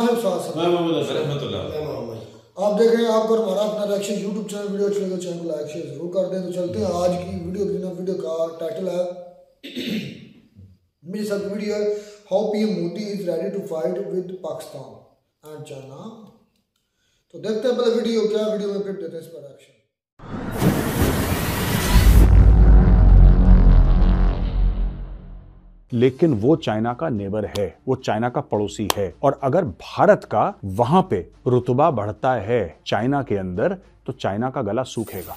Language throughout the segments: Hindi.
आप देख रहे हैं आपका हमारा अपना रिएक्शन यूट्यूब चैनल वीडियो अच्छे लगे चैनल को लाइक शेयर जरूर कर दें तो चलते हैं आज की वीडियो की वीडियो का टाइटल है मेरी सब वीडियो है how P M Modi is ready to fight with Pakistan and China तो देखते हैं पहले वीडियो क्या वीडियो में फिर देते हैं इस पर रिएक्शन लेकिन वो चाइना का नेबर है वो चाइना का पड़ोसी है और अगर भारत का वहां पे रुतबा बढ़ता है चाइना के अंदर तो चाइना का गला सूखेगा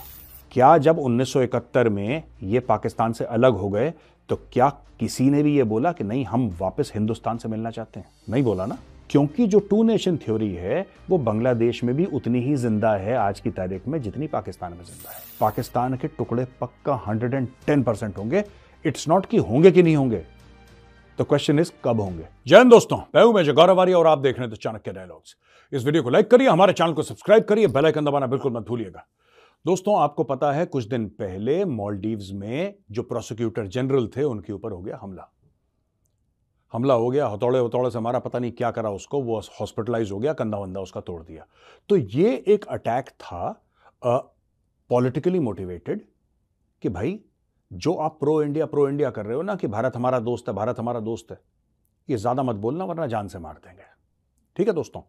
क्या जब 1971 में ये पाकिस्तान से अलग हो गए तो क्या किसी ने भी ये बोला कि नहीं हम वापस हिंदुस्तान से मिलना चाहते हैं नहीं बोला ना क्योंकि जो टू नेशन थ्योरी है वो बांग्लादेश में भी उतनी ही जिंदा है आज की तारीख में जितनी पाकिस्तान में जिंदा है पाकिस्तान के टुकड़े पक्का हंड्रेड परसेंट होंगे इट्स नॉट कि होंगे कि नहीं होंगे तो क्वेश्चन इज कब होंगे जैन दोस्तों मैं हूं मैं गौरवारी और आप देख रहे हैं चाणक्य डायलॉग्स इस वीडियो को लाइक करिए हमारे चैनल को सब्सक्राइब करिए बेल आइकन दबाना बिल्कुल मत भूलिएगा दोस्तों आपको पता है कुछ दिन पहले मॉलडीव्स में जो प्रोसिक्यूटर जनरल थे उनके ऊपर हो गया हमला हमला हो गया हथौड़े हथौड़े से हमारा पता नहीं क्या करा उसको वो हॉस्पिटलाइज हो गया कंधा वंदा उसका तोड़ दिया तो ये एक अटैक था पॉलिटिकली मोटिवेटेड कि भाई जो आप प्रो इंडिया प्रो इंडिया कर रहे हो ना कि भारत हमारा दोस्त है भारत हमारा दोस्त है ये ज़्यादा मत बोलना वरना जान से मार देंगे ठीक है दोस्तों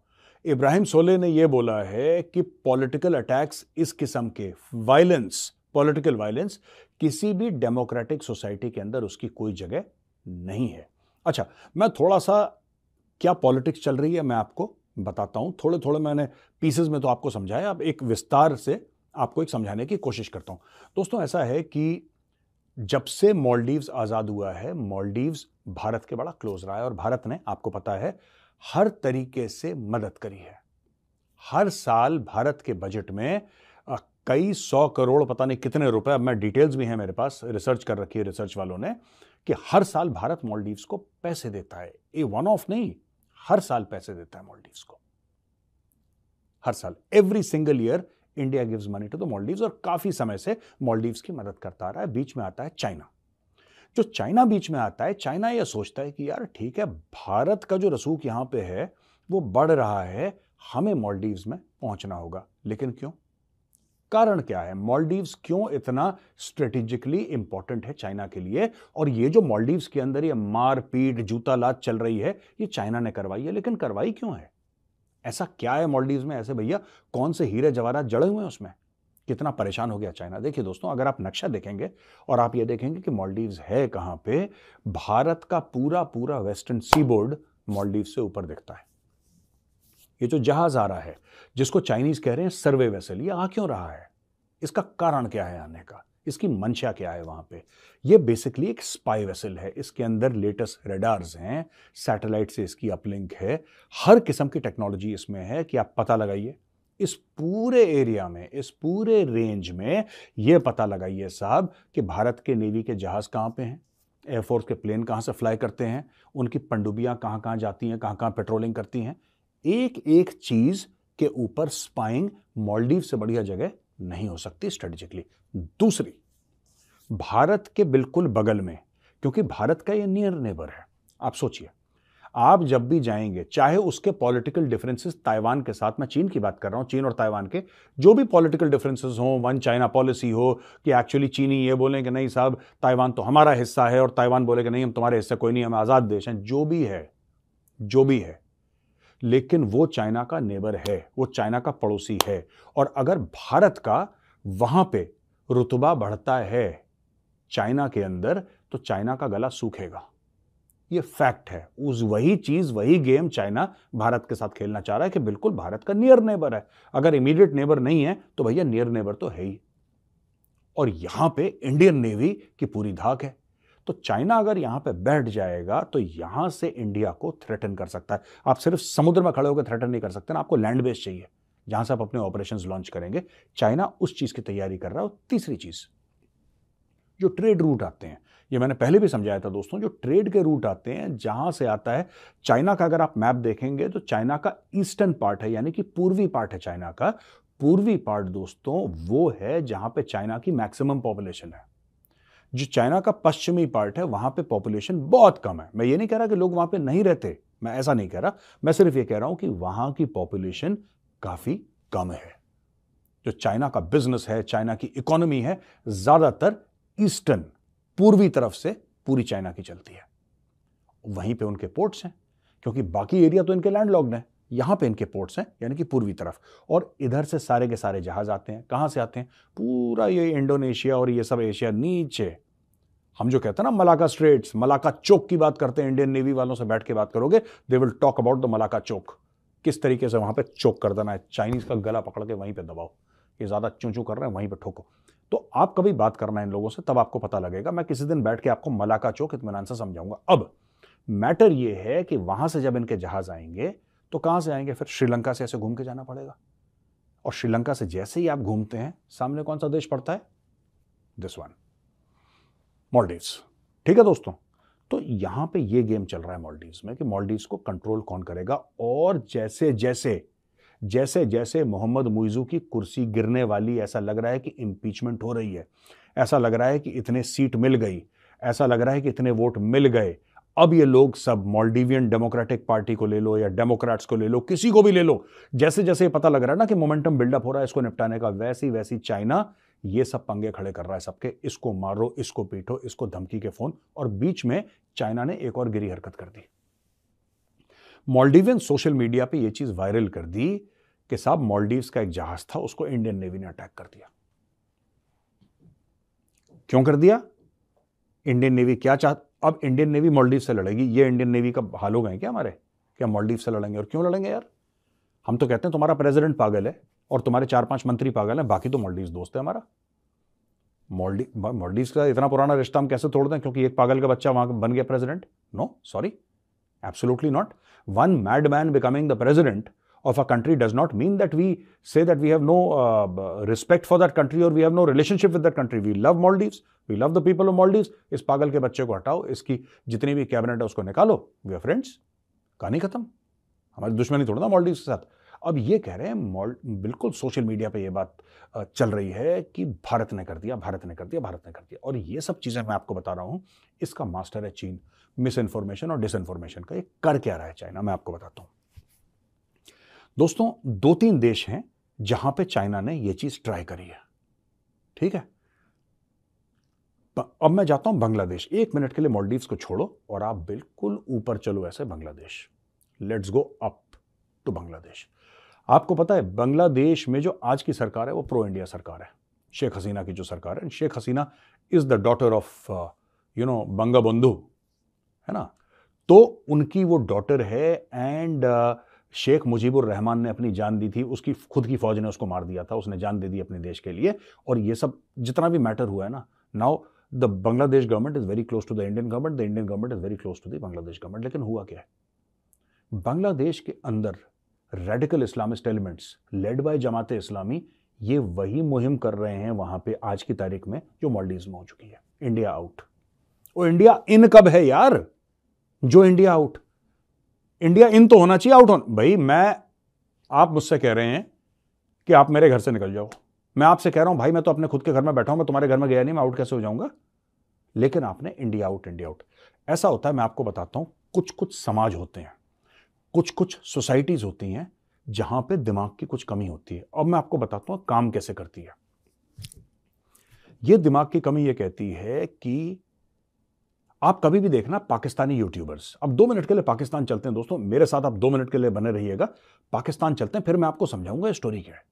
इब्राहिम सोले ने यह बोला है कि पॉलिटिकल अटैक्स इस किस्म के वायलेंस पॉलिटिकल वायलेंस किसी भी डेमोक्रेटिक सोसाइटी के अंदर उसकी कोई जगह नहीं है अच्छा मैं थोड़ा सा क्या पॉलिटिक्स चल रही है मैं आपको बताता हूं थोड़े थोड़े मैंने पीसेज में तो आपको समझाया अब एक विस्तार से आपको एक समझाने की कोशिश करता हूं दोस्तों ऐसा है कि जब से मॉलडीव्स आज़ाद हुआ है मॉलडीव्स भारत के बड़ा क्लोज रहा है और भारत ने आपको पता है हर तरीके से मदद करी है हर साल भारत के बजट में कई सौ करोड़ पता नहीं कितने रुपए अब मैं डिटेल्स भी हैं मेरे पास रिसर्च कर रखी है रिसर्च वालों ने कि हर साल भारत मॉलडीव्स को पैसे देता है ये वन ऑफ नहीं हर साल पैसे देता है मॉलडीव्स को हर साल every single year India gives money to the Maldives और काफ़ी समय से मॉलडीव्स की मदद करता आ रहा है बीच में आता है चाइना जो चाइना बीच में आता है चाइना यह सोचता है कि यार ठीक है भारत का जो रसूख यहां पे है वो बढ़ रहा है हमें मॉलडीव्स में पहुंचना होगा लेकिन क्यों कारण क्या है मॉलडीव्स क्यों इतना स्ट्रेटेजिकली इंपॉर्टेंट है चाइना के लिए और ये जो मॉलडीव्स के अंदर ये मारपीट जूता लात चल रही है ये चाइना ने करवाई है लेकिन करवाई क्यों है ऐसा क्या है मॉलडीव में ऐसे भैया कौन से हीरे जवाहरात जड़े हुए हैं उसमें कितना परेशान हो गया चाइना देखिए दोस्तों अगर आप नक्शा देखेंगे और आप ये देखेंगे कि मॉलडीव है कहाँ पे भारत का पूरा पूरा वेस्टर्न सी बोर्ड मॉलडीव से ऊपर दिखता है ये जो जहाज आ रहा है जिसको चाइनीज कह रहे हैं सर्वे वैसे लिए आ क्यों रहा है इसका कारण क्या है आने का इसकी मंशा क्या है वहां पे ये बेसिकली एक स्पाई वेसल है इसके अंदर लेटेस्ट रेडार्स हैं सैटेलाइट से इसकी अपलिंक है हर किस्म की टेक्नोलॉजी इसमें है कि आप पता लगाइए इस पूरे एरिया में इस पूरे रेंज में यह पता लगाइए साहब कि भारत के नेवी के जहाज़ कहाँ पे हैं एयरफोर्स के प्लेन कहाँ से फ्लाई करते हैं उनकी पंडुबियां कहाँ कहाँ जाती हैं कहाँ कहाँ पेट्रोलिंग करती हैं एक एक चीज़ के ऊपर स्पाइंग मॉलडीव से बढ़िया जगह नहीं हो सकती स्ट्रेटेजिकली दूसरी भारत के बिल्कुल बगल में क्योंकि भारत का ये नियर नेबर है आप सोचिए आप जब भी जाएंगे चाहे उसके पॉलिटिकल डिफरेंसेस ताइवान के साथ मैं चीन की बात कर रहा हूं चीन और ताइवान के जो भी पॉलिटिकल डिफरेंसेस हो वन चाइना पॉलिसी हो कि एक्चुअली चीनी ये बोले कि नहीं साहब ताइवान तो हमारा हिस्सा है और ताइवान बोले कि नहीं हम तुम्हारे हिस्से कोई नहीं हम आज़ाद देश हैं जो भी है जो भी है लेकिन वो चाइना का नेबर है वो चाइना का पड़ोसी है और अगर भारत का वहां पे रुतबा बढ़ता है चाइना के अंदर तो चाइना का गला सूखेगा ये फैक्ट है उस वही चीज़ वही गेम चाइना भारत के साथ खेलना चाह रहा है कि बिल्कुल भारत का नियर नेबर है अगर इमीडिएट नेबर नहीं है तो भैया नियर नेबर तो है ही और यहां पे इंडियन नेवी की पूरी धाक है तो चाइना अगर यहां पे बैठ जाएगा तो यहां से इंडिया को थ्रेटन कर सकता है आप सिर्फ समुद्र में खड़े होकर थ्रेटन नहीं कर सकते ना आपको लैंड बेस चाहिए जहां से आप अपने ऑपरेशन लॉन्च करेंगे चाइना उस चीज़ की तैयारी कर रहा है और तीसरी चीज़ जो ट्रेड रूट आते हैं ये मैंने पहले भी समझाया था दोस्तों जो ट्रेड के रूट आते हैं जहां से आता है चाइना का अगर आप मैप देखेंगे तो चाइना का ईस्टर्न पार्ट है यानी कि पूर्वी पार्ट है चाइना का पूर्वी पार्ट दोस्तों वो है जहां पे चाइना की मैक्सिमम पॉपुलेशन है जो चाइना का पश्चिमी पार्ट है वहां पे पॉपुलेशन बहुत कम है मैं ये नहीं कह रहा कि लोग वहां पे नहीं रहते मैं ऐसा नहीं कह रहा मैं सिर्फ ये कह रहा हूं कि वहां की पॉपुलेशन काफी कम है जो चाइना का बिजनेस है चाइना की इकोनॉमी है ज्यादातर ईस्टर्न पूर्वी तरफ से पूरी चाइना की चलती है वहीं पे उनके पोर्ट्स हैं क्योंकि बाकी एरिया तो इनके लैंडलॉग्ड हैं यहाँ पे इनके पोर्ट्स हैं यानी कि पूर्वी तरफ और इधर से सारे के सारे जहाज़ आते हैं कहाँ से आते हैं पूरा ये इंडोनेशिया और ये सब एशिया नीचे हम जो कहते हैं ना मलाका स्ट्रेट्स मलाका चौक की बात करते हैं इंडियन नेवी वालों से बैठ के बात करोगे they will talk about the Malacca choke किस तरीके से वहां पे चौक कर देना है चाइनीज का गला पकड़ के वहीं पे दबाओ ये ज़्यादा चू कर रहे हैं वहीं पे ठोको तो आप कभी बात करना है इन लोगों से तब आपको पता लगेगा मैं किसी दिन बैठ के आपको मलाका चौक इतमान से समझाऊंगा अब मैटर ये है कि वहां से जब इनके जहाज आएंगे तो कहाँ से आएंगे फिर श्रीलंका से ऐसे घूम के जाना पड़ेगा और श्रीलंका से जैसे ही आप घूमते हैं सामने कौन सा देश पड़ता है दिस वन मॉलडीव ठीक है दोस्तों तो यहां पे ये गेम चल रहा है मॉलडीव में कि मॉलडीव को कंट्रोल कौन करेगा और जैसे जैसे जैसे जैसे मोहम्मद मुइजू की कुर्सी गिरने वाली ऐसा लग रहा है कि इम्पीचमेंट हो रही है ऐसा लग रहा है कि इतने सीट मिल गई ऐसा लग रहा है कि इतने वोट मिल गए अब ये लोग सब मॉलडीवियन डेमोक्रेटिक पार्टी को ले लो या डेमोक्रेट्स को ले लो किसी को भी ले लो जैसे जैसे पता लग रहा है ना कि मोमेंटम बिल्डअप हो रहा है इसको निपटाने का वैसी वैसी चाइना ये सब पंगे खड़े कर रहा है सबके इसको मारो इसको पीटो इसको धमकी के फोन और बीच में चाइना ने एक और गिरी हरकत कर दी मॉलडीवियन सोशल मीडिया पे ये चीज वायरल कर दी कि साहब मॉलडीव्स का एक जहाज था उसको इंडियन नेवी ने अटैक कर दिया क्यों कर दिया इंडियन नेवी क्या चाहती अब इंडियन नेवी मॉलडीव से लड़ेगी ये इंडियन नेवी का हाल हो गए क्या हमारे क्या मॉलडीव से लड़ेंगे और क्यों लड़ेंगे यार हम तो कहते हैं तुम्हारा प्रेसिडेंट पागल है और तुम्हारे चार पांच मंत्री पागल हैं बाकी तो मॉलडीव दोस्त है हमारा मॉलडीव मालदीव का इतना पुराना रिश्ता हम कैसे तोड़ दें क्योंकि एक पागल का बच्चा वहां बन गया president no sorry absolutely not one mad man becoming the president of a country does not mean that we say that we have no uh, respect for that country or we have no relationship with that country. We love Maldives. We love the people of Maldives. इस पागल के बच्चे को हटाओ इसकी जितनी भी कैबिनेट है उसको निकालो वी आर फ्रेंड्स कहानी खत्म हमारी दुश्मनी थोड़ा ना मॉलडीव के साथ अब ये कह रहे हैं बिल्कुल सोशल मीडिया पे ये बात चल रही है कि भारत ने कर दिया भारत ने कर दिया भारत ने कर दिया और ये सब चीज़ें मैं आपको बता रहा हूँ इसका मास्टर है चीन मिस इन्फॉर्मेशन और डिसइन्फॉर्मेशन का ये कर क्या रहा है चाइना मैं आपको बताता हूँ दोस्तों दो तीन देश हैं जहां पे चाइना ने यह चीज ट्राई करी है ठीक है अब मैं जाता हूं बांग्लादेश एक मिनट के लिए मॉलडीव्स को छोड़ो और आप बिल्कुल ऊपर चलो ऐसे Bangladesh let's go up to Bangladesh आपको पता है बांग्लादेश में जो आज की सरकार है वो प्रो इंडिया सरकार है शेख हसीना की जो सरकार है Sheikh Hasina is the daughter of you know Bangabandhu है ना तो उनकी वो डॉटर है एंड uh, शेख मुजीबुर रहमान ने अपनी जान दी थी उसकी खुद की फौज ने उसको मार दिया था उसने जान दे दी अपने देश के लिए और ये सब जितना भी मैटर हुआ है ना now the Bangladesh government is very close to the Indian government the Indian government is very close to the Bangladesh government लेकिन हुआ क्या है बांग्लादेश के अंदर radical Islamist elements led by Jamaat Islami ये वही मुहिम कर रहे हैं वहां पे आज की तारीख में जो मॉलडीव में हो चुकी है इंडिया आउट और इंडिया इन कब है यार जो इंडिया आउट इंडिया इन तो होना चाहिए आउट होना भाई मैं आप मुझसे कह रहे हैं कि आप मेरे घर से निकल जाओ मैं आपसे कह रहा हूं भाई मैं तो अपने खुद के घर में बैठा हूं मैं तुम्हारे घर में गया नहीं मैं आउट कैसे हो जाऊंगा लेकिन आपने इंडिया आउट इंडिया आउट ऐसा होता है मैं आपको बताता हूं कुछ कुछ समाज होते हैं कुछ कुछ सोसाइटीज़ होती हैं जहां पे दिमाग की कुछ कमी होती है अब मैं आपको बताता हूं काम कैसे करती है ये दिमाग की कमी ये कहती है कि आप कभी भी देखना पाकिस्तानी यूट्यूबर्स अब दो मिनट के लिए पाकिस्तान चलते हैं दोस्तों मेरे साथ आप दो मिनट के लिए बने रहिएगा पाकिस्तान चलते हैं फिर मैं आपको समझाऊंगा स्टोरी क्या है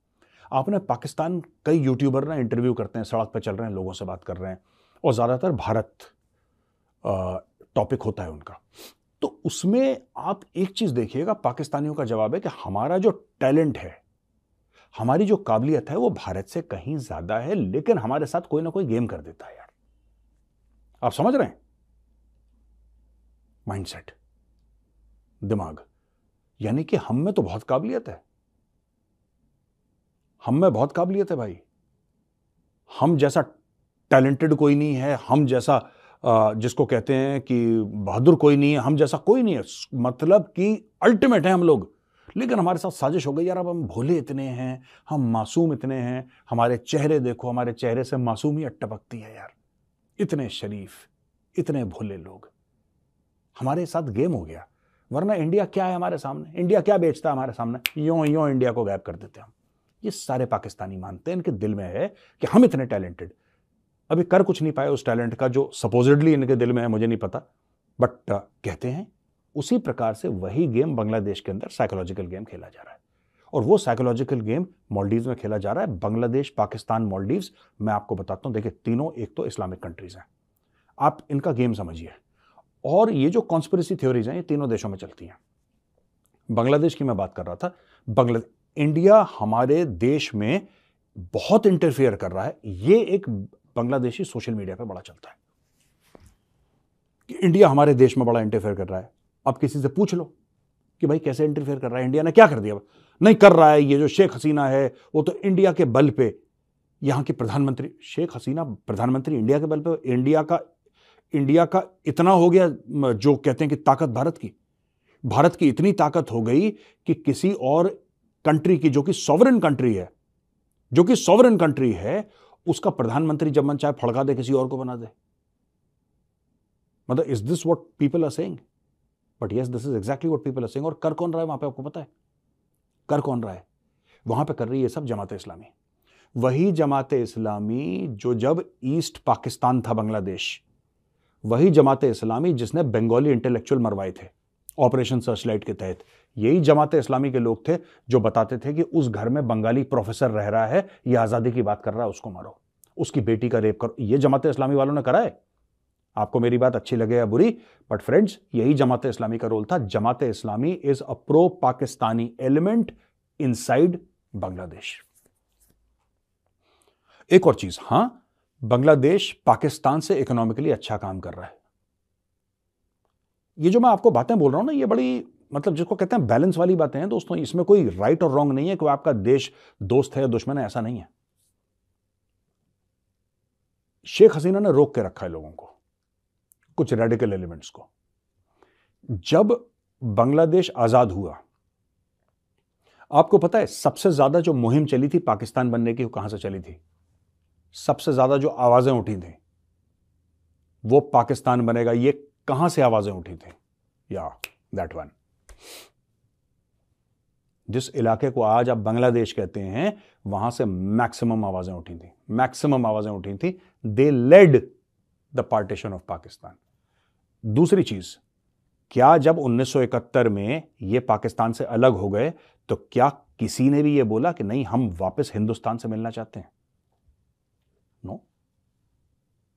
आपने पाकिस्तान कई यूट्यूबर ना इंटरव्यू करते हैं सड़क पर चल रहे हैं लोगों से बात कर रहे हैं और ज़्यादातर भारत टॉपिक होता है उनका तो उसमें आप एक चीज़ देखिएगा पाकिस्तानियों का जवाब है कि हमारा जो टैलेंट है हमारी जो काबिलियत है वो भारत से कहीं ज़्यादा है लेकिन हमारे साथ कोई ना कोई गेम कर देता है यार आप समझ रहे हैं माइंडसेट दिमाग यानी कि हम में तो बहुत काबिलियत है हम में बहुत काबिलियत है भाई हम जैसा टैलेंटेड कोई नहीं है हम जैसा जिसको कहते हैं कि बहादुर कोई नहीं है हम जैसा कोई नहीं है मतलब कि अल्टीमेट है हम लोग लेकिन हमारे साथ साजिश हो गई यार अब हम भोले इतने हैं हम मासूम इतने हैं हमारे चेहरे देखो हमारे चेहरे से मासूमियत टपकती है यार इतने शरीफ इतने भोले लोग हमारे साथ गेम हो गया वरना इंडिया क्या है हमारे सामने इंडिया क्या बेचता है हमारे सामने यों यों इंडिया को गैप कर देते हम ये सारे पाकिस्तानी मानते हैं इनके दिल में है कि हम इतने टैलेंटेड अभी कर कुछ नहीं पाए उस टैलेंट का जो सपोजिडली इनके दिल में है मुझे नहीं पता बट uh, कहते हैं उसी प्रकार से वही गेम बांग्लादेश के अंदर साइकोलॉजिकल गेम खेला जा रहा है और वो साइकोलॉजिकल गेम मॉलडीव में खेला जा रहा है बांग्लादेश पाकिस्तान मॉलडीव मैं आपको बताता हूँ देखिए तीनों एक तो इस्लामिक कंट्रीज़ हैं आप इनका गेम समझिए और ये जो कॉन्स्परेसी थ्योरीज हैं ये तीनों देशों में चलती हैं बांग्लादेश की मैं बात कर रहा था बांग्ला इंडिया हमारे देश में बहुत इंटरफेयर कर रहा है ये एक बांग्लादेशी सोशल मीडिया पर बड़ा चलता है कि इंडिया हमारे देश में बड़ा इंटरफेयर कर रहा है अब किसी से पूछ लो कि भाई कैसे इंटरफेयर कर रहा है इंडिया ने क्या कर दिया नहीं कर रहा है ये जो शेख हसीना है वो तो इंडिया के बल पे यहां की प्रधानमंत्री शेख हसीना प्रधानमंत्री इंडिया के बल पे इंडिया का इंडिया का इतना हो गया जो कहते हैं कि ताकत भारत की भारत की इतनी ताकत हो गई कि किसी और कंट्री की जो कि सॉवरन कंट्री है जो कि सॉवरन कंट्री है उसका प्रधानमंत्री जब मन चाहे फड़का दे किसी और को बना दे मतलब is this what people are saying but yes this is exactly what people are saying और कर कौन रहा है वहां पे आपको पता है कर कौन रहा है वहां पे कर रही है सब जमात इस्लामी वही जमात इस्लामी जो जब ईस्ट पाकिस्तान था बांग्लादेश वही जमात इस्लामी जिसने बंगाली इंटेलेक्चुअल मरवाए थे ऑपरेशन सर्चलाइट के तहत यही जमात इस्लामी के लोग थे जो बताते थे कि उस घर में बंगाली प्रोफेसर रह रहा है ये आज़ादी की बात कर रहा है उसको मारो उसकी बेटी का रेप करो ये जमात इस्लामी वालों ने करा है आपको मेरी बात अच्छी लगे या बुरी बट फ्रेंड्स यही जमात इस्लामी का रोल था Jamaat Islami is a pro Pakistani element inside Bangladesh एक और चीज हां बांग्लादेश पाकिस्तान से इकोनॉमिकली अच्छा काम कर रहा है ये जो मैं आपको बातें बोल रहा हूं ना ये बड़ी मतलब जिसको कहते हैं बैलेंस वाली बातें हैं दोस्तों इसमें कोई राइट और रॉन्ग नहीं है कि आपका देश दोस्त है या दुश्मन है ऐसा नहीं है शेख हसीना ने रोक के रखा है लोगों को कुछ रेडिकल एलिमेंट्स को जब बांग्लादेश आजाद हुआ आपको पता है सबसे ज्यादा जो मुहिम चली थी पाकिस्तान बनने की कहां से चली थी सबसे ज़्यादा जो आवाज़ें उठी थी वो पाकिस्तान बनेगा ये कहां से आवाज़ें उठी थी या दैट वन जिस इलाके को आज आप बांग्लादेश कहते हैं वहां से मैक्सिमम आवाज़ें उठी थी मैक्सिमम आवाज़ें उठी थी they led the partition of Pakistan दूसरी चीज़ क्या जब 1971 में ये पाकिस्तान से अलग हो गए तो क्या किसी ने भी ये बोला कि नहीं हम वापस हिंदुस्तान से मिलना चाहते हैं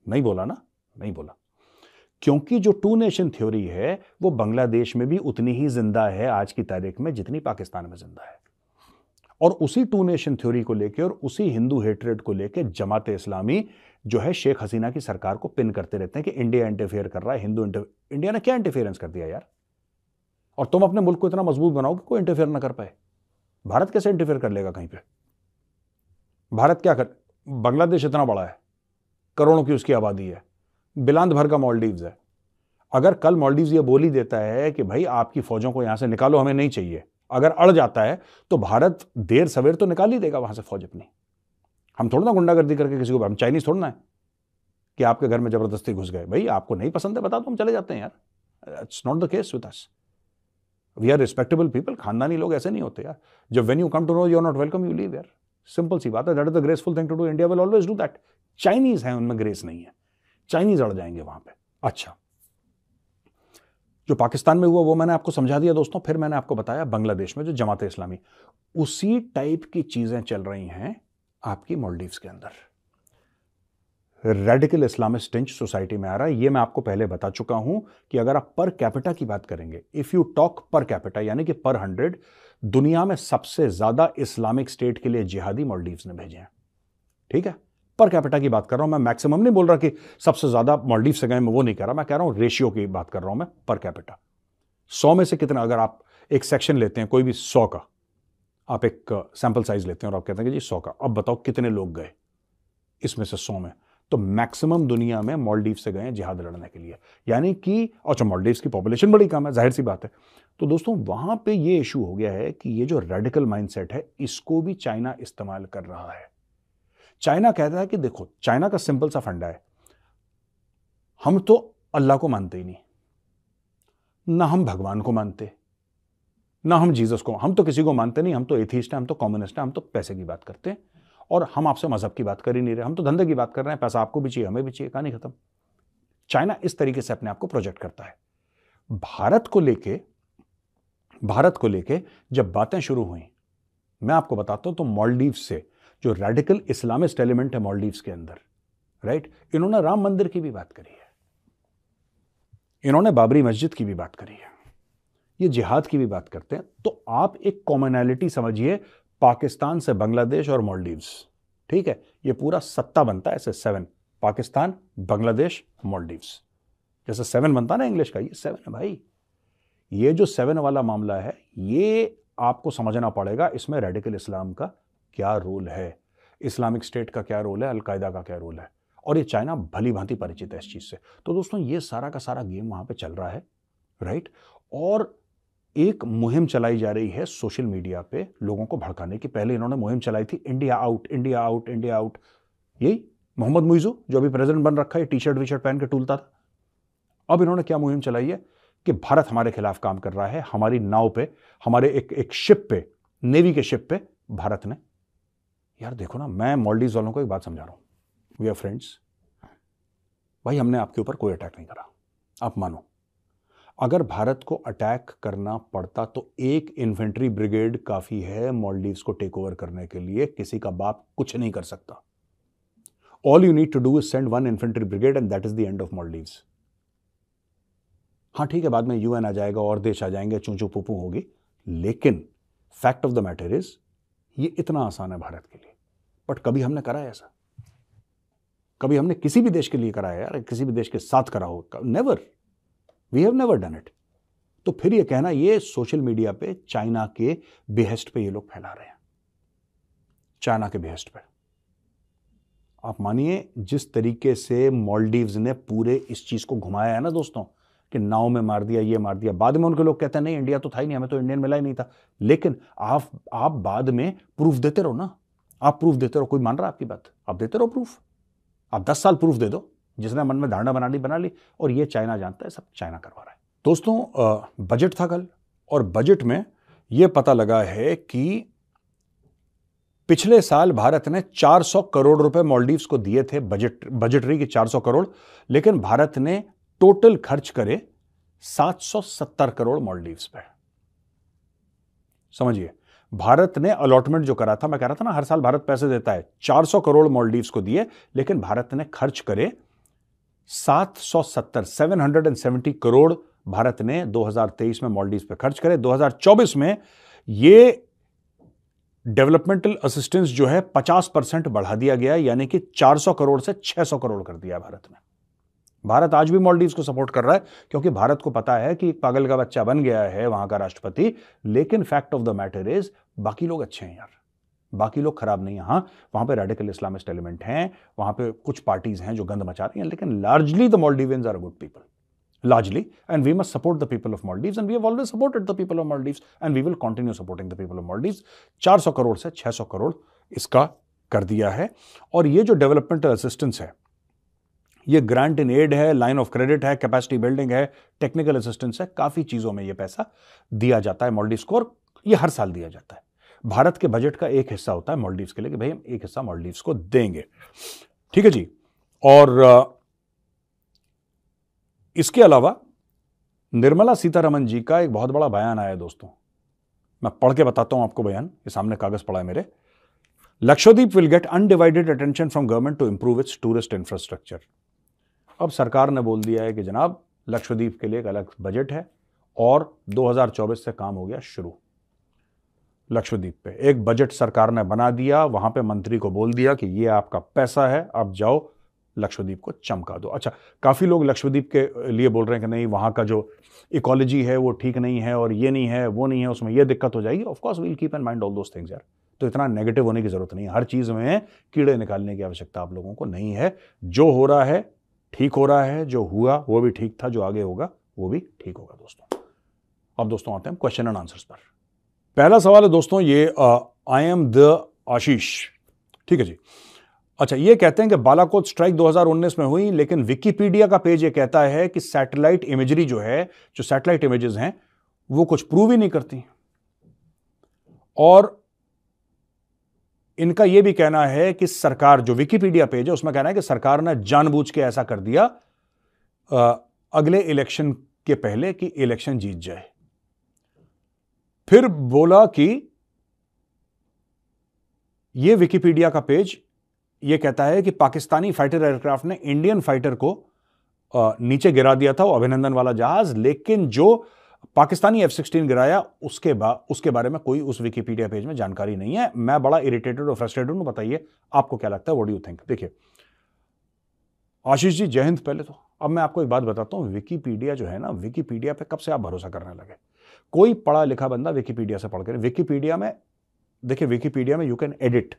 नहीं बोला ना नहीं बोला क्योंकि जो टू नेशन थ्योरी है वो बांग्लादेश में भी उतनी ही जिंदा है आज की तारीख में जितनी पाकिस्तान में जिंदा है और उसी टू नेशन थ्योरी को लेकर और उसी हिंदू हेटरेट को लेकर जमात इस्लामी जो है शेख हसीना की सरकार को पिन करते रहते हैं कि इंडिया इंटरफेयर कर रहा है हिंदू इंडिया ने क्या इंटरफेरेंस कर दिया यार और तुम अपने मुल्क को इतना मजबूत बनाओ कि कोई इंटरफेयर ना कर पाए भारत कैसे इंटरफेयर कर लेगा कहीं पर भारत क्या कर बांग्लादेश इतना बड़ा है करोड़ों की उसकी आबादी है बिलांद भर का मॉलडीव है अगर कल मॉलडीव यह बोली देता है कि भाई आपकी फौजों को यहां से निकालो हमें नहीं चाहिए अगर अड़ जाता है तो भारत देर सवेर तो निकाल ही देगा वहां से फौज अपनी हम थोड़ा ना गुंडागर्दी करके किसी को हम चाइनीज थोड़ा ना है कि आपके घर में जबरदस्ती घुस गए भाई आपको नहीं पसंद है बता दो हम चले जाते हैं यार it's not the case with us we are respectable people खानदानी लोग ऐसे नहीं होते यार जब when you come to know you are not welcome you leave यार सिंपल सी बात है that is the graceful thing to do India will always do that Chinese हैं उनमें ग्रेस नहीं है चाइनीज अड़ जाएंगे वहां पे अच्छा जो पाकिस्तान में हुआ वो मैंने आपको समझा दिया दोस्तों फिर मैंने आपको बताया बांग्लादेश में जो जमात इस्लामी उसी टाइप की चीजें चल रही हैं आपकी मॉलडीव्स के अंदर रेडिकल इस्लामिस्ट इंच सोसाइटी में आ रहा है ये मैं आपको पहले बता चुका हूं कि अगर आप पर कैपिटा की बात करेंगे if you talk per capita यानी कि पर हंड्रेड दुनिया में सबसे ज्यादा इस्लामिक स्टेट के लिए जिहादी मोलडीव ने भेजे हैं ठीक है पर कैपिटा की बात कर रहा हूं मैं मैक्सिमम नहीं बोल रहा कि सबसे ज्यादा मॉलडीव से गए मैं वो नहीं कह रहा मैं कह रहा हूं रेशियो की बात कर रहा हूं मैं पर कैपिटा सौ में से कितना अगर आप एक सेक्शन लेते हैं कोई भी सौ का आप एक सैंपल साइज लेते हैं और आप कहते हैं कि जी सौ का अब बताओ कितने लोग गए इसमें से सौ में तो मैक्सिमम दुनिया में मॉलडीव से गए जिहाद लड़ने के लिए यानी कि अच्छा मॉलडीव की पॉपुलेशन बड़ी कम है जाहिर सी बात है तो दोस्तों वहां पे ये इशू हो गया है कि ये जो रेडिकल माइंडसेट है इसको भी चाइना इस्तेमाल कर रहा है चाइना कहता है कि देखो चाइना का सिंपल सा फंडा है हम तो अल्लाह को मानते ही नहीं ना हम भगवान को मानते ना हम जीसस को हम तो किसी को मानते नहीं हम तो एथीस्ट हैं हम तो कॉम्युनिस्ट हैं हम तो पैसे की बात करते हैं और हम आपसे मजहब की बात कर ही नहीं रहे हम तो धंधे की बात कर रहे हैं पैसा आपको भी चाहिए हमें भी चाहिए कहानी खत्म चाइना इस तरीके से अपने आप को प्रोजेक्ट करता है भारत को लेके भारत को लेके जब बातें शुरू हुई मैं आपको बताता हूं तो मॉलडीव से जो रेडिकल इस्लामिस्ट एलिमेंट है मॉलडीव्स के अंदर राइट इन्होंने राम मंदिर की भी बात करी है इन्होंने बाबरी मस्जिद की भी बात करी है ये जिहाद की भी बात करते हैं तो आप एक कॉमनैलिटी समझिए पाकिस्तान से बांग्लादेश और मॉलडीव्स ठीक है ये पूरा सत्ता बनता है ऐसे सेवन पाकिस्तान बांग्लादेश मॉलडीव्स जैसे सेवन बनता ना इंग्लिश का ये सेवन है भाई ये जो सेवन वाला मामला है ये आपको समझना पड़ेगा इसमें रेडिकल इस्लाम का क्या रोल है इस्लामिक स्टेट का क्या रोल है अलकायदा का क्या रोल है और ये चाइना भली भांति परिचित है इस चीज़ से तो दोस्तों ये सारा का सारा गेम वहाँ पे चल रहा है राइट और एक मुहिम चलाई जा रही है सोशल मीडिया पे लोगों को भड़काने की पहले इन्होंने मुहिम चलाई थी India out India out India out यही मोहम्मद मुइजू जो अभी प्रेसिडेंट बन रखा है टी शर्ट वी शर्ट पहन के टूलता था अब इन्होंने क्या मुहिम चलाई है कि भारत हमारे खिलाफ काम कर रहा है हमारी नाव पे हमारे एक एक शिप पे नेवी के शिप पे भारत ने यार देखो ना मैं मॉलडीज वालों को एक बात समझा रहा हूँ वी आर फ्रेंड्स भाई हमने आपके ऊपर कोई अटैक नहीं करा आप मानो अगर भारत को अटैक करना पड़ता तो एक इन्फेंट्री ब्रिगेड काफ़ी है मॉलडीव को टेक ओवर करने के लिए किसी का बाप कुछ नहीं कर सकता all you need to do is send one infantry brigade and that is the end of Maldive हाँ ठीक है बाद में यूएन आ जाएगा और देश आ जाएंगे चूचू पुपू होगी लेकिन fact of the matter is ये इतना आसान है भारत के लिए बट कभी हमने करा है ऐसा कभी हमने किसी भी देश के लिए कराया यार किसी भी देश के साथ करा हो never we have never done it तो फिर ये कहना ये सोशल मीडिया पे चाइना के बेहस्ट पे ये लोग फैला रहे हैं चाइना के बेहस्ट पे आप मानिए जिस तरीके से मॉलडीव्स ने पूरे इस चीज को घुमाया है ना दोस्तों कि नाव में मार दिया ये मार दिया बाद में उनके लोग कहते हैं नहीं इंडिया तो था ही नहीं हमें तो इंडियन मिला ही नहीं था लेकिन आप आप बाद में प्रूफ देते रहो ना आप प्रूफ देते रहो कोई मान रहा आपकी बात आप देते रहो प्रूफ आप दस साल प्रूफ दे दो जिसने मन में धारणा बना ली बना ली और ये चाइना जानता है सब चाइना करवा रहा है दोस्तों बजट था कल और बजट में ये पता लगा है कि पिछले साल भारत ने 400 करोड़ रुपए मॉलडीव्स को दिए थे बजट बजटरी के 400 करोड़ लेकिन भारत ने टोटल खर्च करे 770 करोड़ मॉलडीव्स पे समझिए भारत ने अलॉटमेंट जो करा था मैं कह रहा था ना हर साल भारत पैसे देता है 400 करोड़ मॉलडीव्स को दिए लेकिन भारत ने खर्च करे 770 770 करोड़ भारत ने 2023 में मॉलडीव्स पे खर्च करे 2024 में ये डेवलपमेंटल असिस्टेंस जो है 50 परसेंट बढ़ा दिया गया यानी कि 400 करोड़ से 600 करोड़ कर दिया भारत ने भारत आज भी मालदीव को सपोर्ट कर रहा है क्योंकि भारत को पता है कि एक पागल का बच्चा बन गया है वहां का राष्ट्रपति लेकिन fact of the matter is बाकी लोग अच्छे हैं यार बाकी लोग खराब नहीं हैं हाँ वहां पर रेडिकल इस्लामिस्ट एलिमेंट हैं वहां पर कुछ पार्टीज हैं जो गंद मचा रही हैं लेकिन largely the Maldivians are good people largely and we must support the people of Maldives and we have always supported the people of Maldives and we will continue supporting the people of चार 400 करोड़ से 600 करोड़ इसका कर दिया है और ये जो डेवलपमेंटल असिस्टेंस है ये ग्रांट इन एड है लाइन ऑफ क्रेडिट है कैपेसिटी बिल्डिंग है टेक्निकल असिस्टेंस है काफ़ी चीज़ों में ये पैसा दिया जाता है मॉलडीव को ये हर साल दिया जाता है भारत के बजट का एक हिस्सा होता है मॉलडीव्स के लिए कि भाई हम एक हिस्सा मॉलडीव्स को देंगे ठीक है जी और इसके अलावा निर्मला सीतारमन जी का एक बहुत बड़ा बयान आया दोस्तों मैं पढ़ के बताता हूं आपको बयान ये सामने कागज पड़ा है मेरे Lakshadweep will get undivided attention from government to improve its tourist infrastructure अब सरकार ने बोल दिया है कि जनाब लक्षद्वीप के लिए एक अलग बजट है और 2024 से काम हो गया शुरू लक्षद्वीप पे एक बजट सरकार ने बना दिया वहां पे मंत्री को बोल दिया कि ये आपका पैसा है अब जाओ लक्षद्वीप को चमका दो अच्छा काफ़ी लोग लक्षद्वीप के लिए बोल रहे हैं कि नहीं वहाँ का जो इकोलॉजी है वो ठीक नहीं है और ये नहीं है वो नहीं है उसमें ये दिक्कत हो जाएगी of course we'll keep in mind all those things यार तो इतना नेगेटिव होने की ज़रूरत नहीं है हर चीज़ में कीड़े निकालने की आवश्यकता आप लोगों को नहीं है जो हो रहा है ठीक हो रहा है जो हुआ वो भी ठीक था जो आगे होगा वो भी ठीक होगा दोस्तों अब दोस्तों आते हैं क्वेश्चन एंड आंसर्स पर पहला सवाल है दोस्तों ये आई एम द आशीष ठीक है जी अच्छा ये कहते हैं कि बालाकोट स्ट्राइक 2019 में हुई लेकिन विकीपीडिया का पेज ये कहता है कि सैटेलाइट इमेजरी जो है जो सैटेलाइट इमेजेस हैं वो कुछ प्रूव ही नहीं करती और इनका यह भी कहना है कि सरकार जो विकीपीडिया पेज है उसमें कहना है कि सरकार ने जानबूझ के ऐसा कर दिया आ, अगले इलेक्शन के पहले कि इलेक्शन जीत जाए फिर बोला कि यह विकीपीडिया का पेज यह कहता है कि पाकिस्तानी फाइटर एयरक्राफ्ट ने इंडियन फाइटर को आ, नीचे गिरा दिया था वो अभिनंदन वाला जहाज लेकिन जो पाकिस्तानी एफ सिक्सटीन गिराया उसके बाद उसके बारे में कोई उस विकीपीडिया पेज में जानकारी नहीं है मैं बड़ा इरिटेटेड और फ्रस्ट्रेटेड हूं बताइए आपको क्या लगता है वॉट यू थिंक देखिए आशीष जी जय हिंद पहले तो अब मैं आपको एक बात बताता हूं विकीपीडिया जो है ना विकीपीडिया पे कब से आप भरोसा करने लगे कोई पढ़ा लिखा बंदा विकीपीडिया से पढ़ कर विकीपीडिया में देखिए विकीपीडिया में यू कैन एडिट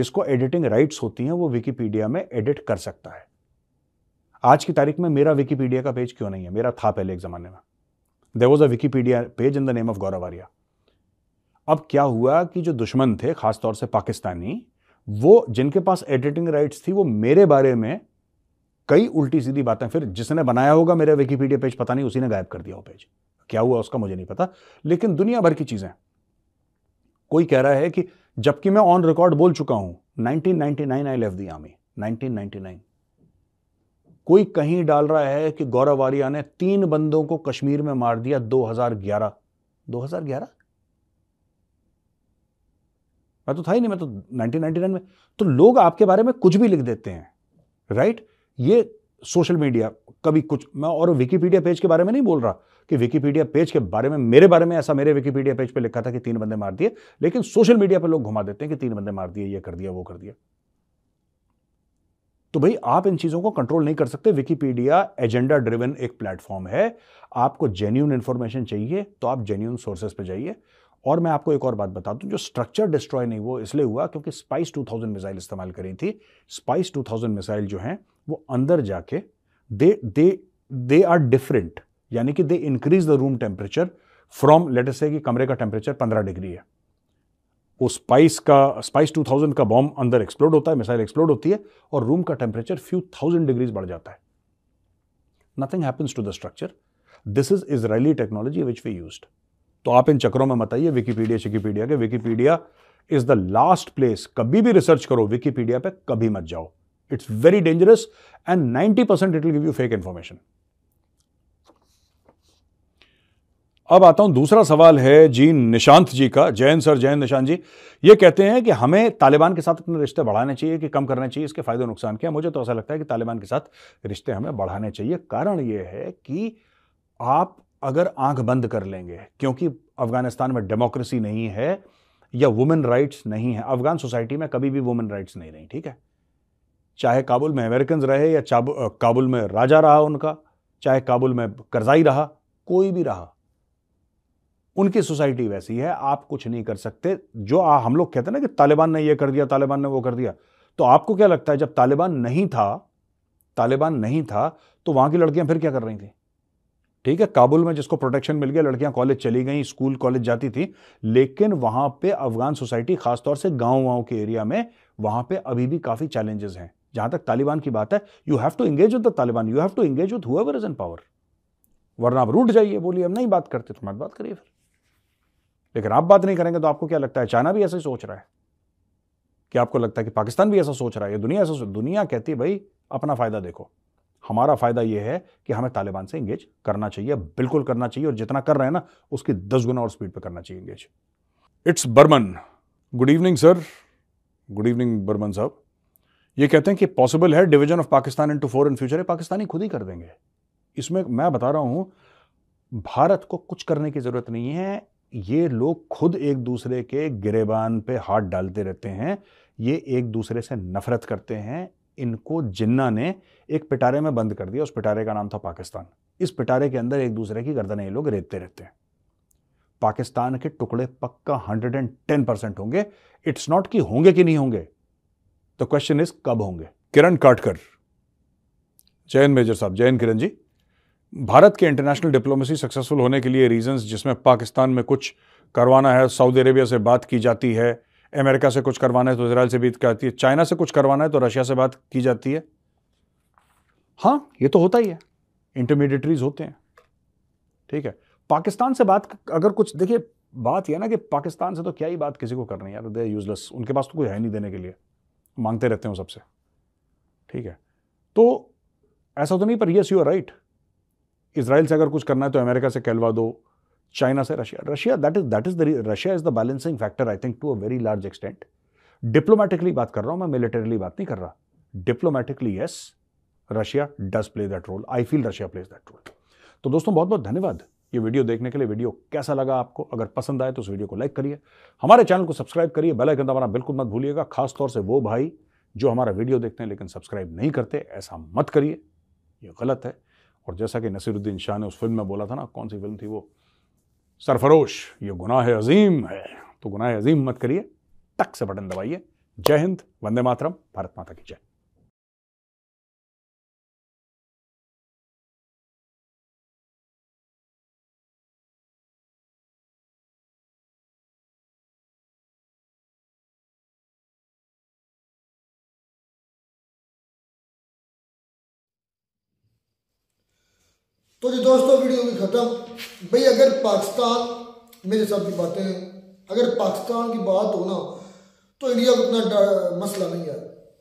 जिसको एडिटिंग राइट्स होती हैं वो विकीपीडिया में एडिट कर सकता है आज की तारीख में मेरा विकीपीडिया का पेज क्यों नहीं है मेरा था पहले एक ज़माने में there was a Wikipedia page in the name of Gaurav Arya अब क्या हुआ कि जो दुश्मन थे खासतौर से पाकिस्तानी वो जिनके पास एडिटिंग राइट्स थी वो मेरे बारे में कई उल्टी सीधी बातें फिर जिसने बनाया होगा मेरा विकीपीडिया पेज पता नहीं उसी ने गायब कर दिया वो पेज क्या हुआ उसका मुझे नहीं पता लेकिन दुनिया भर की चीज़ें कोई कह रहा है कि जबकि मैं ऑन रिकॉर्ड बोल चुका हूं 1999 आई लेव दी आर्मी 1999 कोई कहीं डाल रहा है कि गौरव आर्या ने तीन बंदों को कश्मीर में मार दिया 2011 2011 मैं तो था ही नहीं मैं तो 1999 में तो लोग आपके बारे में कुछ भी लिख देते हैं राइट ये सोशल मीडिया कभी कुछ मैं और विकीपीडिया पेज के बारे में नहीं बोल रहा कि विकीपीडिया पेज के बारे में मेरे बारे में ऐसा मेरे विकीपीडिया पेज पे लिखा था कि तीन बंदे मार दिए लेकिन सोशल मीडिया पर लोग घुमा देते हैं कि तीन बंदे मार दिए ये कर दिया वो कर दिया तो भाई आप इन चीज़ों को कंट्रोल नहीं कर सकते विकीपीडिया एजेंडा ड्रिवन एक प्लेटफॉर्म है आपको जेन्यून इंफॉर्मेशन चाहिए तो आप जेन्यून सोर्सेज पे जाइए और मैं आपको एक और बात बता दूं जो स्ट्रक्चर डिस्ट्रॉय नहीं वो इसलिए हुआ क्योंकि स्पाइस 2000 मिसाइल इस्तेमाल करी थी स्पाइस 2000 मिसाइल जो हैं वो अंदर जाके दे दे दे आर डिफरेंट यानी कि they increase the room temperature from latest है कि कमरे का टेम्परेचर पंद्रह डिग्री है वो स्पाइस का स्पाइस 2000 का बॉम्ब अंदर एक्सप्लोड होता है मिसाइल एक्सप्लोड होती है और रूम का टेम्परेचर फ्यू थाउजेंड डिग्रीज बढ़ जाता है nothing happens to the structure this is Israeli technology which we use तो आप इन चक्रों में बताइए विकीपीडिया शिकीपीडिया के Wikipedia is the last place कभी भी रिसर्च करो विकीपीडिया पे कभी मत जाओ it's very dangerous and 90% percent it will give you fake information अब आता हूं दूसरा सवाल है जी निशांत जी का जैन सर जैन निशांत जी ये कहते हैं कि हमें तालिबान के साथ अपने रिश्ते बढ़ाने चाहिए कि कम करने चाहिए इसके फायदे नुकसान क्या मुझे तो ऐसा लगता है कि तालिबान के साथ रिश्ते हमें बढ़ाने चाहिए कारण ये है कि आप अगर आंख बंद कर लेंगे क्योंकि अफगानिस्तान में डेमोक्रेसी नहीं है या वुमेन राइट्स नहीं है अफगान सोसाइटी में कभी भी वुमेन राइट्स नहीं रही ठीक है चाहे काबुल में अमेरिकन रहे या काबुल में राजा रहा उनका चाहे काबुल में करजाई रहा कोई भी रहा उनकी सोसाइटी वैसी है आप कुछ नहीं कर सकते जो आ, हम लोग कहते हैं ना कि तालिबान ने ये कर दिया तालिबान ने वो कर दिया तो आपको क्या लगता है जब तालिबान नहीं था तालिबान नहीं था तो वहां की लड़कियां फिर क्या कर रही थी ठीक है काबुल में जिसको प्रोटेक्शन मिल गया लड़कियां कॉलेज चली गई स्कूल कॉलेज जाती थी लेकिन वहां पे अफगान सोसाइटी खासतौर से गांव वाँव के एरिया में वहां पे अभी भी काफी चैलेंजेस हैं जहां तक तालिबान की बात है you have to engage with the Taliban you have to engage with whoever is in power वरना आप रूट जाइए बोलिए हम नहीं बात करते तो मत बात करिए फिर लेकिन आप बात नहीं करेंगे तो आपको क्या लगता है चाइना भी ऐसा ही सोच रहा है कि आपको लगता है कि पाकिस्तान भी ऐसा सोच रहा है दुनिया ऐसा दुनिया कहती है भाई अपना फ़ायदा देखो हमारा फ़ायदा यह है कि हमें तालिबान से इंगेज करना चाहिए बिल्कुल करना चाहिए और जितना कर रहे हैं ना उसकी दस गुना और स्पीड पर करना चाहिए engage it's Barman good evening sir good evening Barman साहब ये कहते हैं कि पॉसिबल है division of Pakistan into four in future है पाकिस्तानी खुद ही कर देंगे इसमें मैं बता रहा हूं भारत को कुछ करने की ज़रूरत नहीं है ये लोग खुद एक दूसरे के गिरेबान पे हाथ डालते रहते हैं ये एक दूसरे से नफरत करते हैं इनको जिन्ना ने एक पिटारे में बंद कर दिया उस पिटारे का नाम था पाकिस्तान इस पिटारे के अंदर एक दूसरे की गर्दन ये लोग रेतते रहते हैं पाकिस्तान के टुकड़े पक्का हंड्रेड एंड टेन परसेंट होंगे इट्स नॉट कि होंगे कि नहीं होंगे द क्वेश्चन इज कब होंगे किरण काटकर जैन मेजर साहब जैन किरण जी भारत के इंटरनेशनल डिप्लोमेसी सक्सेसफुल होने के लिए रीजंस जिसमें पाकिस्तान में कुछ करवाना है सऊदी अरेबिया से बात की जाती है अमेरिका से कुछ करवाना है तो इसराइल से बीत करती है चाइना से कुछ करवाना है तो रशिया से बात की जाती है हाँ ये तो होता ही है इंटरमीडिएटरीज होते हैं ठीक है पाकिस्तान से बात अगर कुछ देखिए बात यह ना कि पाकिस्तान से तो क्या ही बात किसी को करनी है यार दे यूजलेस उनके पास तो कोई है नहीं देने के लिए मांगते रहते हैं सबसे ठीक है तो ऐसा तो नहीं पर yes you are right Israel से अगर कुछ करना है तो अमेरिका से कहलवा दो चाइना से Russia Russia that is that is the Russia is the balancing factor I think to a very large extent diplomatically बात कर रहा हूं मैं मिलिटरीली बात नहीं कर रहा diplomatically yes Russia does play that role I feel Russia plays that role तो दोस्तों बहुत बहुत धन्यवाद ये वीडियो देखने के लिए वीडियो कैसा लगा आपको अगर पसंद आए तो उस वीडियो को लाइक करिए हमारे चैनल को सब्सक्राइब करिए बेल आइकन दबाना बिल्कुल मत भूलिएगा खासतौर से वो भाई जो हमारा वीडियो देखते हैं लेकिन सब्सक्राइब नहीं करते ऐसा मत करिए ये गलत है और जैसा कि नसीरुद्दीन शाह ने उस फिल्म में बोला था ना कौन सी फिल्म थी वो सरफरोश ये गुनाह अजीम है तो गुनाह अजीम मत करिए टक से बटन दबाइए जय हिंद वंदे मातरम भारत माता की जय तो जी दोस्तों वीडियो की ख़त्म भाई अगर पाकिस्तान मेरे साथ की बातें हैं अगर पाकिस्तान की बात हो ना तो इंडिया को इतना मसला नहीं है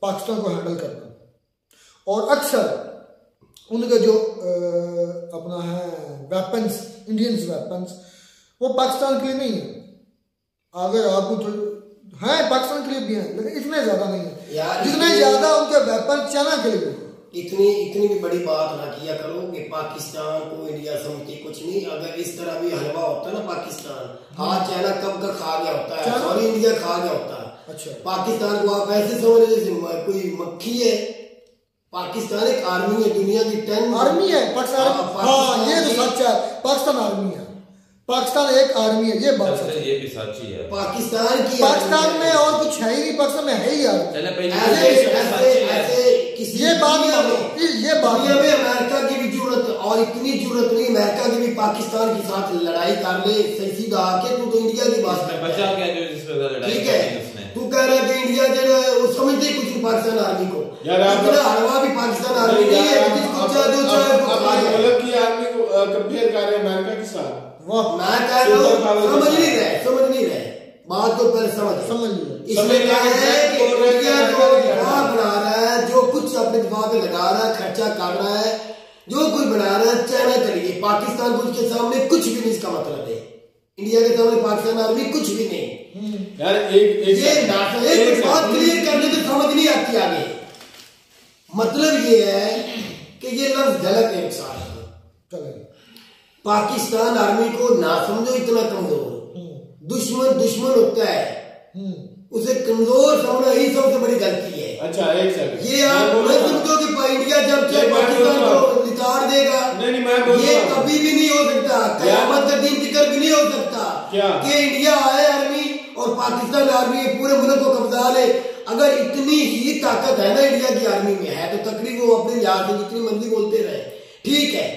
पाकिस्तान को हैंडल करना और अक्सर उनका जो आ, अपना है वेपन्स इंडियंस वेपन्स वो पाकिस्तान के लिए नहीं है अगर आपको तो हैं पाकिस्तान के लिए भी हैं लेकिन इतने ज़्यादा नहीं है जितने ज़्यादा उनके वेपन चाइना के लिए हैं इतनी इतनी भी बड़ी बात ना किया करो कि पाकिस्तान को इंडिया समझ कुछ नहीं अगर इस तरह भी हलवा होता है ना पाकिस्तान हाँ। आज चाइना कब का खा गया होता है सॉरी इंडिया खा गया होता है अच्छा पाकिस्तान को आप ऐसे समझ रहे कोई मक्खी है पाकिस्तान एक आर्मी है दुनिया की टेन आर्मी है हाँ, हाँ, तो पाकिस्तान आर्मी पाकिस्तान एक आर्मी है ये बात अच्छा, सच ये भी सच्ची है पाकिस्तान की पाकिस्तान में और कुछ है ही नहीं पाकिस्तान में है ही यार ऐसे ऐसे किसी ये बात ये बात में अमेरिका की भी जरूरत और इतनी जरूरत नहीं अमेरिका की भी पाकिस्तान के साथ लड़ाई कर ले सीधा आके तू तो इंडिया की बात ठीक है तू कह रहा है इंडिया जो समझते कुछ पाकिस्तान आर्मी को हलवा भी पाकिस्तान आर्मी नहीं है कंपेयर कर रहे हैं अमेरिका के साथ वो मैं कह रहा हूँ समझ नहीं रहे समझ नहीं रहे बात तो पहले समझ समझ इसमें क्या है जो जवाब बना रहा है जो कुछ अपने दिमाग में लगा रहा है खर्चा कर रहा है जो कुछ बना रहा है चाइना करिए पाकिस्तान कुछ के सामने कुछ भी नहीं इसका मतलब है इंडिया के सामने पाकिस्तान आर्मी कुछ भी नहीं यार एक एक ये एक बात क्लियर करने में समझ नहीं आती आगे मतलब ये है कि ये लफ्ज गलत है एक साथ पाकिस्तान आर्मी को ना समझो इतना कमजोर हम्म। दुश्मन दुश्मन होता है हम्म। उसे कमजोर समझना ही सबसे बड़ी गलती है अच्छा एक ये आप मैं समझो कि इंडिया जब चाहे पाकिस्तान को निकाल देगा नहीं, नहीं, मैं ये कभी भी नहीं हो सकता कयामत का दिन जिक्र भी नहीं हो सकता कि इंडिया आए आर्मी और पाकिस्तान आर्मी पूरे मुल्क को कब्जा ले अगर इतनी ही ताकत है ना इंडिया की आर्मी में है तो तकरीबन वो अपने लिहाज से जितनी मर्जी बोलते रहे ठीक है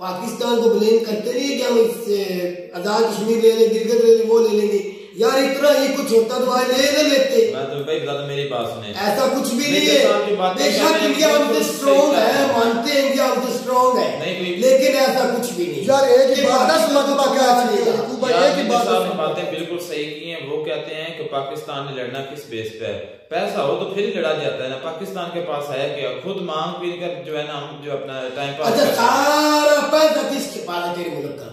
पाकिस्तान को ब्लेम करते रहिए कि हम इस आज़ाद कश्मीर ले लें गिरगत ले लें वो ले लेंगे यार इतना ही कुछ होता तो आज ले ले लेते तो भाई तो मेरी बात सुने ऐसा कुछ भी नहीं है बेशक इंडिया ऑफ द स्ट्रॉन्ग है मानते हैं इंडिया ऑफ द स्ट्रॉन्ग है लेकिन ऐसा कुछ भी नहीं यार एक ही बात दस मरतबा तो क्या एक ही बात बातें बिल्कुल सही की हैं वो कहते हैं कि पाकिस्तान ने लड़ना किस बेस पे है पैसा हो तो फिर ही लड़ा जाता है ना पाकिस्तान के पास है क्या खुद मांग पीर कर जो है ना हम जो अपना टाइम पास अच्छा सारा पैसा किसके पास है तेरे मुल्क का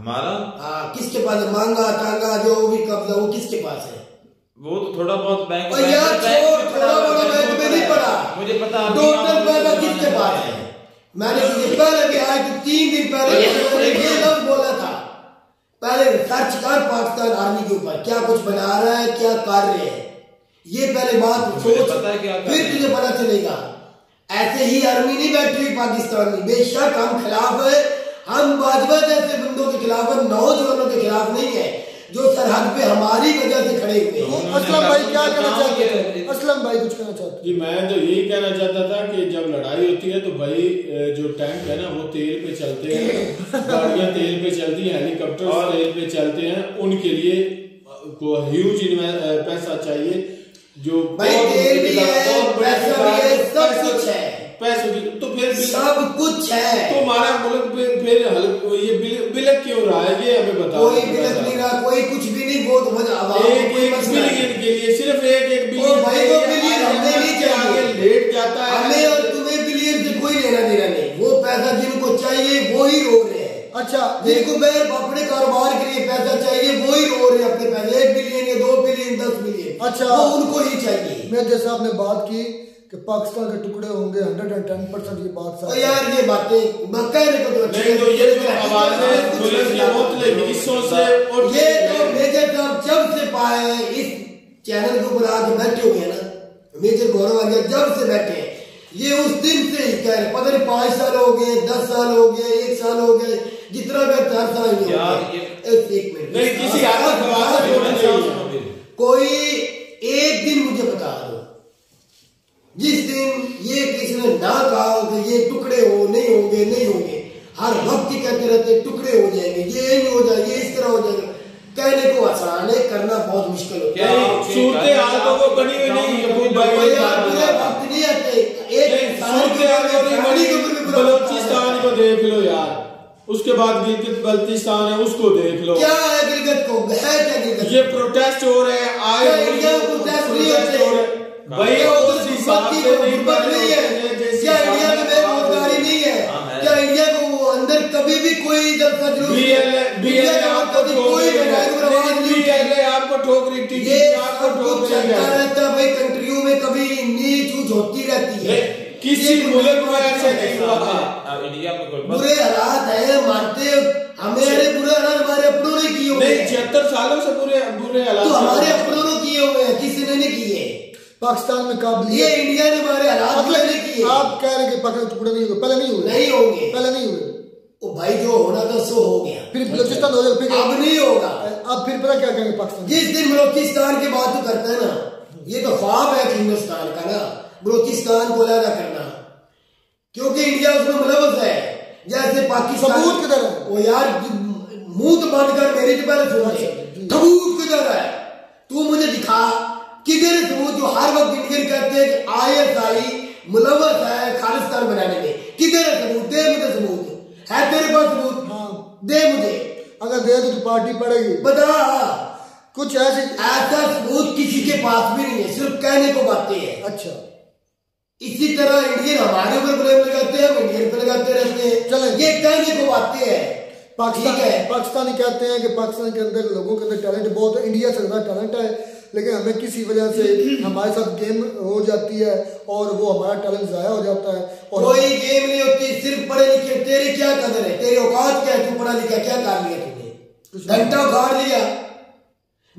हमारा आ, हाँ, किसके पास है मांगा टांगा जो भी कब्जा वो किसके पास है वो तो थोड़ा बहुत बैंक मुझे पता टोटल पैसा किसके पास है मैंने पहले भी आज तीन दिन पहले ये बोला था पहले सर्च कर पाकिस्तान आर्मी के ऊपर क्या कुछ बना रहा है क्या कार्य ये पहले बात सोच फिर तुझे पता चलेगा ऐसे ही आर्मी नहीं बैठ रही पाकिस्तान में बेशक हम खिलाफ है हम भाजपा जैसे बंदों के खिलाफ और नौजवानों के खिलाफ नहीं है जो सरहद पे हमारी वजह से खड़े हुए हैं तो असलम भाई क्या कहना चाहते हैं असलम भाई कुछ कहना चाहते हैं मैं तो यही कहना चाहता था कि जब लड़ाई होती है तो भाई जो टैंक है ना वो तेल पे चलते हैं गाड़ियां तेल पे चलती हैं हेलीकॉप्टर और तेल पे चलते हैं उनके लिए को ह्यूज पैसा चाहिए जो भाई तेल भी है पैसा भी है सब कुछ है पैसे भी तो फिर सब कुछ है तो हमारा मुल्क फिर ये बिलक क्यों रहा है ये हमें बताओ कोई तो बिलक नहीं रहा कोई कुछ भी नहीं बहुत तो मजा एक एक बिलियन के लिए सिर्फ एक एक बिलियन हमने नहीं चाहिए लेट जाता है हमें और तुम्हें बिलियन से कोई लेना देना नहीं वो पैसा जिनको चाहिए वो ही रो रहे हैं अच्छा जिनको मैं अपने कारोबार के लिए पैसा चाहिए वो ही रो रहे हैं अपने पैसे एक बिलियन या दो बिलियन दस बिलियन अच्छा वो उनको ही चाहिए मैं जैसा आपने बात की कि पाकिस्तान के टुकड़े होंगे हंड्रेड एंड टेन परसेंट ये बात तो यार ये बातें मक्का ने तो नहीं तो ये तो आवाजें तो पुलिस के मोतले से और ये तो मेजर साहब जब से पाए इस चैनल के ऊपर आज बैठे हुए हैं ना मेजर गौरव आलिया जब से बैठे हैं ये उस दिन से ही कह रहे पता नहीं पांच साल हो गए दस साल हो गए एक साल हो गए जितना भी चार साल हो गए कोई एक दिन मुझे बता दो जिस दिन ये किसी ने ना कहा कि तो ये टुकड़े हो नहीं होंगे नहीं होंगे हर वक्त ही कहते रहते टुकड़े हो जाएंगे ये नहीं हो जाएगा ये इस तरह हो जाएगा कहने को आसान है करना बहुत मुश्किल होता है सूरत तो वो बनी हुई नहीं पूरे वक्त तो नहीं आते एक इंसान के आगे बनी बलोचिस्तान को देख लो यार उसके बाद गिलगित बल्तिस्तान है उसको देख लो क्या है गिलगित को है क्या गिलगित ये प्रोटेस्ट हो रहे हैं आए प्रोटेस्ट हो रहे हैं वही वो तो रिश्वत की विपत नहीं है क्या इंडिया में बेरोजगारी नहीं हाँ, है क्या इंडिया को अंदर कभी भी कोई जलसा कभी कोई आपको ठोक रही ये आपको ठोक चलता रहता भाई कंट्रियों में कभी नीच ऊंच होती रहती है किसी मुल्क में नहीं हुआ बुरे हालात है मानते हमें बुरे हालात हमारे अपनों ने किए नहीं छिहत्तर सालों से बुरे बुरे हालात तो हमारे पाकिस्तान में काबिलियत ये इंडिया ने हमारे हालात बदले किए आप कह रहे हैं पाकिस्तान टुकड़े नहीं होगा पहले नहीं हुए नहीं होंगे पहले नहीं हुए ओ भाई जो होना था सो हो गया फिर बलोचिस्तान हो फिर अब नहीं होगा अब फिर पता क्या कहेंगे पाकिस्तान जिस दिन बलोचिस्तान की बात तो करता है ना ये तो ख्वाब है हिंदुस्तान का ना बलोचिस्तान को अलग करना क्योंकि इंडिया उसमें मुलवज है जैसे पाकिस्तान सबूत किधर है ओ यार मुंह तो बंद कर मेरी तो पहले सुना अच्छा, सबूत किधर है तू मुझे दिखा किधर वो जो हर वक्त जिक्र करते हैं कि आईएसआई मुलवस है खालिस्तान बनाने में किधर है सबूत दे मुझे सबूत है तेरे पास सबूत हाँ। दे मुझे अगर दे तो पार्टी पड़ेगी बता कुछ ऐसे ऐसा सबूत किसी के पास भी नहीं है सिर्फ कहने को बातें हैं अच्छा इसी तरह इंडियन हमारे ऊपर ब्लेम लगाते हैं इंडियन पर लगाते रहते हैं चलो ये कहने को बातें हैं पाकिस्तान है पाकिस्तानी कहते हैं कि पाकिस्तान के अंदर लोगों के अंदर टैलेंट बहुत है इंडिया से ज्यादा टैलेंट है लेकिन हमें किसी वजह से हमारे साथ गेम हो जाती है और वो हमारा टैलेंट ज़ाया हो जाता है और कोई गेम नहीं होती सिर्फ पढ़े लिखे तेरी क्या कदर है तेरी औकात क्या है तू पढ़ा लिखा क्या काम लिया तूने घंटा उखाड़ लिया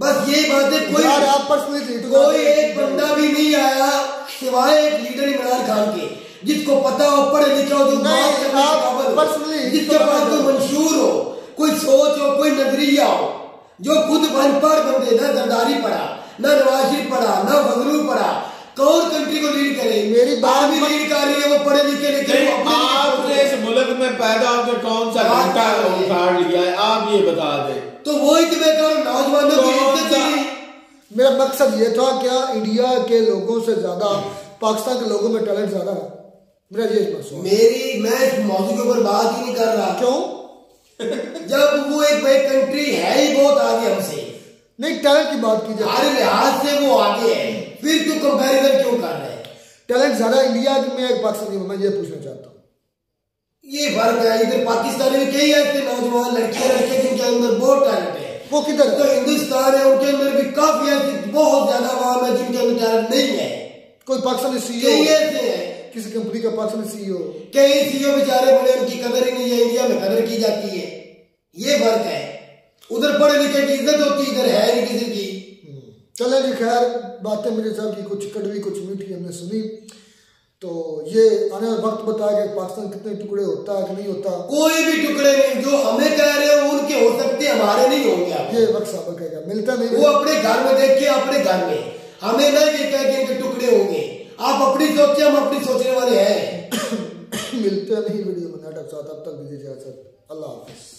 बस ये बातें कोई आप कोई एक बंदा भी नहीं आया सिवाय एक लीडर इमरान खान के जिसको पता हो पढ़े लिखे हो जो पर्सनली जिसके पास कोई मंशूर हो कोई सोच हो कोई नजरिया हो जो खुद बन पर बंदे ना जरदारी पड़ा न रवाजी पढ़ा न बंगलू पढ़ा कौन कंट्री को लीड करे मेरी बात भी लीड कर रही है वो पढ़े लिखे लेकिन आपने तो इस मुल्क में पैदा होकर कौन सा घंटा लिया है आप ये बता दे तो वो तो मैं कह नौजवानों की इज्जत मेरा मकसद ये था क्या इंडिया के लोगों से ज्यादा पाकिस्तान के लोगों में टैलेंट ज्यादा है मेरा ये मेरी मैं इस मौजूद के ऊपर बात ही नहीं कर रहा क्यों जब वो एक कंट्री है ही बहुत आगे हमसे नहीं टैलेंट की बात की जाए हर लिहाज से वो आगे है फिर तू कंपेरिजन क्यों कर रहे टैलेंट ज्यादा इंडिया में एक पाकिस्तानी मैं ये पूछना चाहता हूँ ये फर्क है इधर पाकिस्तान में कई ऐसे नौजवान लड़के लड़के जिनके अंदर बहुत टैलेंट है वो किधर तो हिंदुस्तान है उनके अंदर भी काफी ऐसी बहुत ज्यादा वहां है जिनके अंदर टैलेंट नहीं है कोई पाकिस्तानी सीईओ e कई ऐसे है किसी कंपनी का पाकिस्तानी सीईओ e कई सीईओ e बेचारे बड़े उनकी कदर ही नहीं है इंडिया में कदर की जाती है ये फर्क है उधर पढ़े लिखे की इज्जत होती इधर है ही किसी की हम्म। चले जी खैर बातें मेरे साहब की कुछ कड़वी कुछ मीठी हमने सुनी तो ये आने वाले वक्त बताया कि पाकिस्तान कितने टुकड़े होता है कि नहीं होता कोई भी टुकड़े नहीं जो हमें कह रहे हो उनके हो सकते हमारे नहीं होंगे ये वक्त साहब कहेगा मिलता नहीं वो अपने घर में देख के अपने घर में हमें नहीं देखता कि इनके टुकड़े होंगे आप अपनी सोचे हम अपनी सोचने वाले हैं मिलते नहीं वीडियो में डॉक्टर साहब तब तक दीजिए अल्लाह हाफिज़